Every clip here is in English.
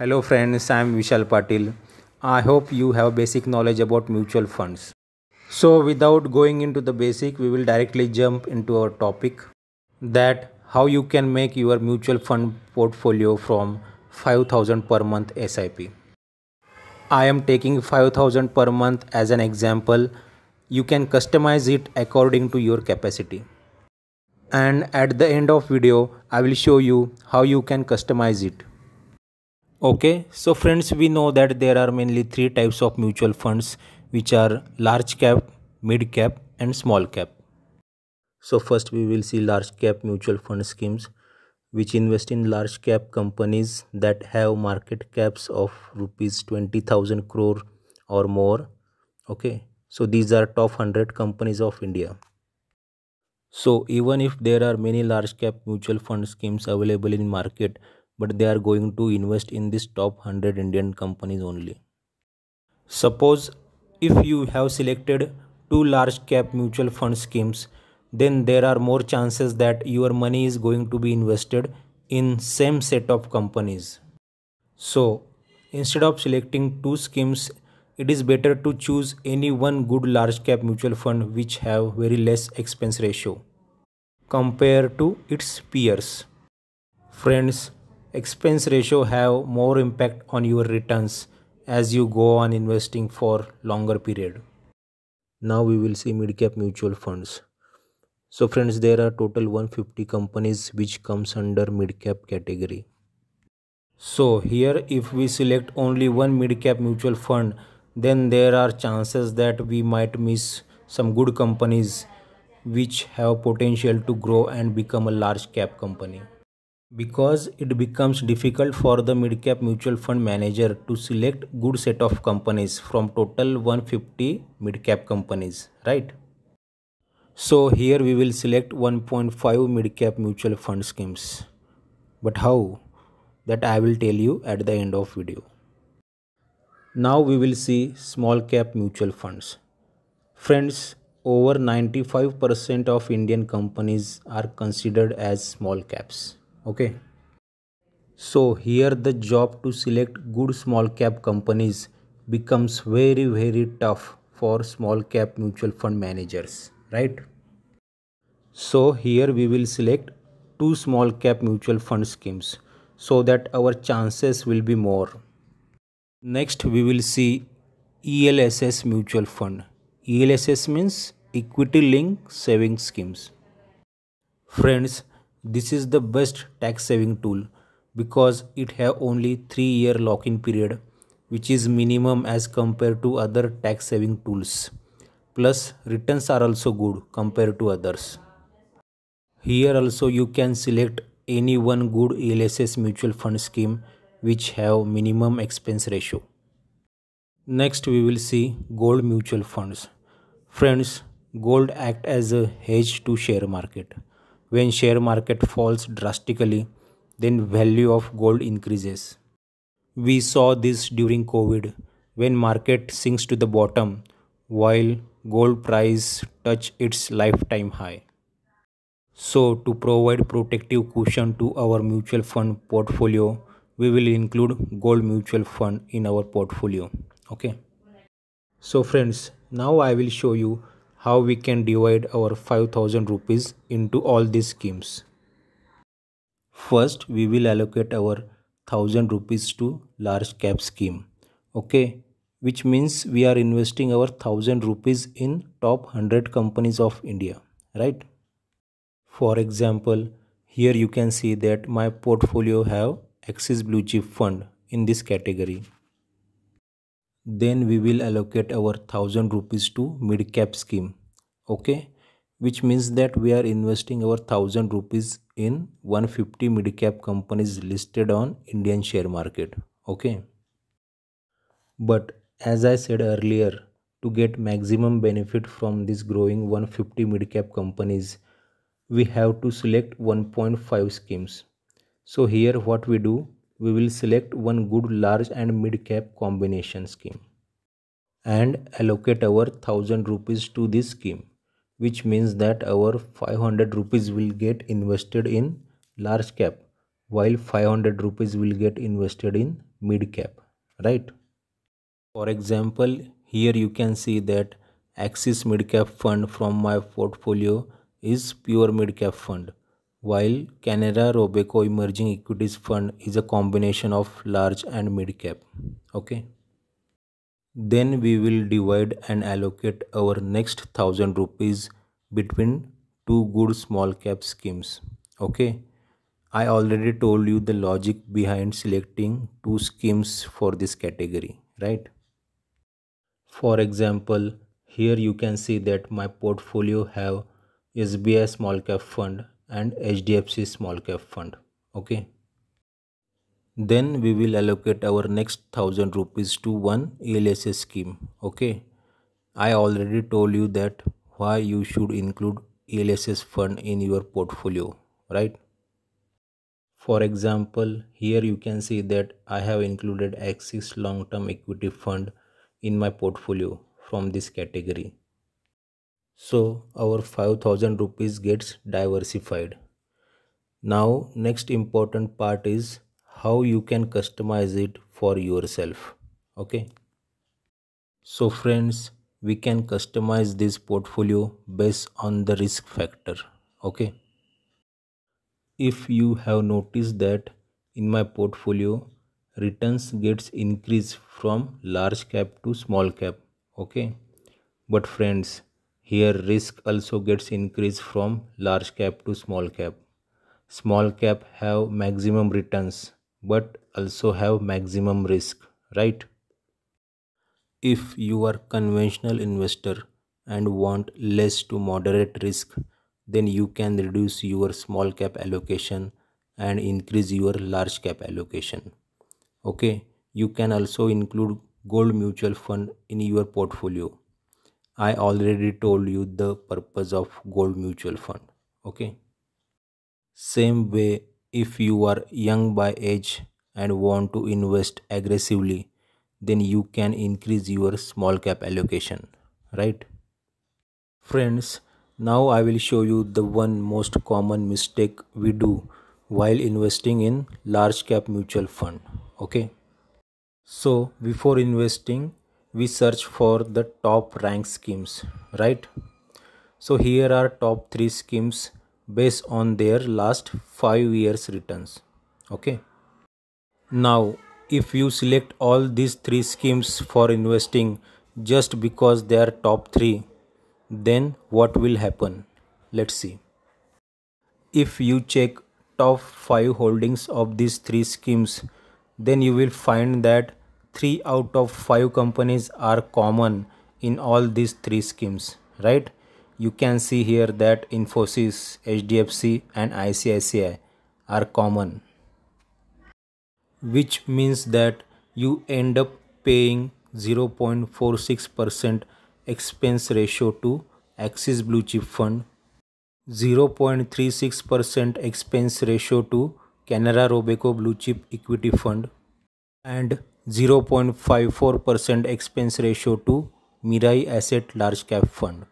Hello friends, I am Vishal Patil. I hope you have basic knowledge about mutual funds. So without going into the basic, we will directly jump into our topic that how you can make your mutual fund portfolio from 5000 per month SIP. I am taking 5000 per month as an example. You can customize it according to your capacity. And at the end of video, I will show you how you can customize it okay so friends we know that there are mainly three types of mutual funds which are large cap mid cap and small cap so first we will see large cap mutual fund schemes which invest in large cap companies that have market caps of rupees 20000 crore or more okay so these are top 100 companies of india so even if there are many large cap mutual fund schemes available in market but they are going to invest in this top 100 Indian companies only. Suppose if you have selected two large cap mutual fund schemes, then there are more chances that your money is going to be invested in same set of companies. So instead of selecting two schemes, it is better to choose any one good large cap mutual fund which have very less expense ratio compared to its peers. Friends, expense ratio have more impact on your returns as you go on investing for longer period now we will see mid cap mutual funds so friends there are total 150 companies which comes under mid cap category so here if we select only one mid cap mutual fund then there are chances that we might miss some good companies which have potential to grow and become a large cap company because it becomes difficult for the mid-cap mutual fund manager to select good set of companies from total 150 mid-cap companies right so here we will select 1.5 mid-cap mutual fund schemes but how that i will tell you at the end of video now we will see small cap mutual funds friends over 95% of indian companies are considered as small caps okay so here the job to select good small cap companies becomes very very tough for small cap mutual fund managers right so here we will select two small cap mutual fund schemes so that our chances will be more next we will see ELSS mutual fund ELSS means equity Link savings schemes friends this is the best tax saving tool because it have only 3 year lock in period which is minimum as compared to other tax saving tools. Plus returns are also good compared to others. Here also you can select any one good ELSS mutual fund scheme which have minimum expense ratio. Next we will see gold mutual funds. Friends, gold act as a hedge to share market when share market falls drastically then value of gold increases we saw this during covid when market sinks to the bottom while gold price touch its lifetime high so to provide protective cushion to our mutual fund portfolio we will include gold mutual fund in our portfolio okay so friends now i will show you how we can divide our 5000 rupees into all these schemes. First, we will allocate our 1000 rupees to large cap scheme. Okay, which means we are investing our 1000 rupees in top 100 companies of India, right? For example, here you can see that my portfolio have Axis Blue Chip Fund in this category then we will allocate our 1000 rupees to mid cap scheme okay which means that we are investing our 1000 rupees in 150 mid cap companies listed on indian share market okay but as i said earlier to get maximum benefit from this growing 150 mid cap companies we have to select 1.5 schemes so here what we do we will select one good large and mid cap combination scheme and allocate our 1000 rupees to this scheme which means that our 500 rupees will get invested in large cap while 500 rupees will get invested in mid cap right for example here you can see that axis mid cap fund from my portfolio is pure mid cap fund while Canara Robeco Emerging Equities Fund is a combination of large and mid cap. Okay. Then we will divide and allocate our next thousand rupees between two good small cap schemes. Okay. I already told you the logic behind selecting two schemes for this category, right? For example, here you can see that my portfolio have SBI small cap fund and HDFC small cap fund okay then we will allocate our next 1000 rupees to one ALSA scheme okay I already told you that why you should include ELSS fund in your portfolio right for example here you can see that I have included Axis long term equity fund in my portfolio from this category so our 5000 rupees gets diversified. Now next important part is how you can customize it for yourself. Okay. So friends, we can customize this portfolio based on the risk factor. Okay. If you have noticed that in my portfolio, returns gets increased from large cap to small cap. Okay. But friends, here risk also gets increased from large cap to small cap. Small cap have maximum returns but also have maximum risk, right? If you are conventional investor and want less to moderate risk, then you can reduce your small cap allocation and increase your large cap allocation. Okay, you can also include gold mutual fund in your portfolio I already told you the purpose of gold mutual fund. Okay. Same way, if you are young by age and want to invest aggressively, then you can increase your small cap allocation. Right? Friends, now I will show you the one most common mistake we do while investing in large cap mutual fund. Okay. So before investing, we search for the top rank schemes right so here are top 3 schemes based on their last 5 years returns okay now if you select all these three schemes for investing just because they are top 3 then what will happen let's see if you check top 5 holdings of these three schemes then you will find that 3 out of 5 companies are common in all these three schemes right you can see here that Infosys, HDFC and ICICI are common which means that you end up paying 0.46% expense ratio to Axis Blue Chip Fund 0.36% expense ratio to Canara Robeco Blue Chip Equity Fund and 0.54% expense ratio to Mirai Asset Large Cap Fund.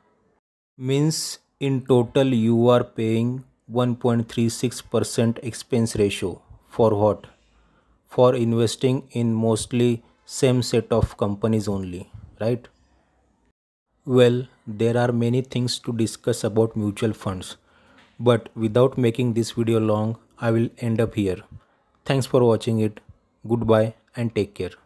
Means in total you are paying 1.36% expense ratio for what? For investing in mostly same set of companies only, right? Well, there are many things to discuss about mutual funds, but without making this video long, I will end up here. Thanks for watching it. Goodbye and take care.